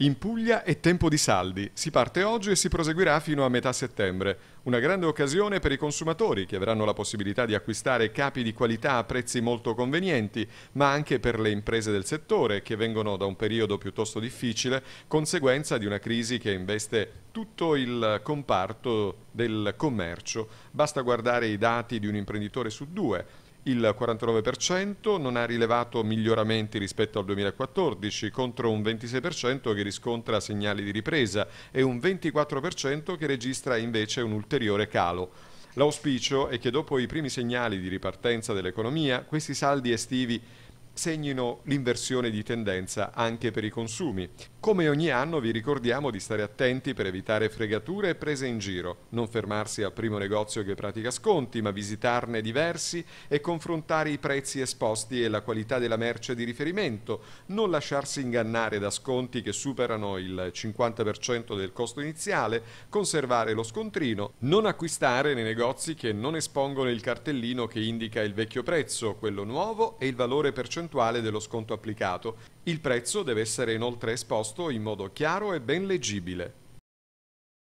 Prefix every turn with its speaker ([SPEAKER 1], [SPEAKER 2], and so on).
[SPEAKER 1] In Puglia è tempo di saldi. Si parte oggi e si proseguirà fino a metà settembre. Una grande occasione per i consumatori che avranno la possibilità di acquistare capi di qualità a prezzi molto convenienti, ma anche per le imprese del settore che vengono da un periodo piuttosto difficile, conseguenza di una crisi che investe tutto il comparto del commercio. Basta guardare i dati di un imprenditore su due il 49%, non ha rilevato miglioramenti rispetto al 2014 contro un 26% che riscontra segnali di ripresa e un 24% che registra invece un ulteriore calo. L'auspicio è che dopo i primi segnali di ripartenza dell'economia, questi saldi estivi segnino l'inversione di tendenza anche per i consumi. Come ogni anno vi ricordiamo di stare attenti per evitare fregature e prese in giro, non fermarsi al primo negozio che pratica sconti, ma visitarne diversi e confrontare i prezzi esposti e la qualità della merce di riferimento, non lasciarsi ingannare da sconti che superano il 50% del costo iniziale, conservare lo scontrino, non acquistare nei negozi che non espongono il cartellino che indica il vecchio prezzo, quello nuovo e il valore percentuale percentuale dello sconto applicato. Il prezzo deve essere inoltre esposto in modo chiaro e ben leggibile.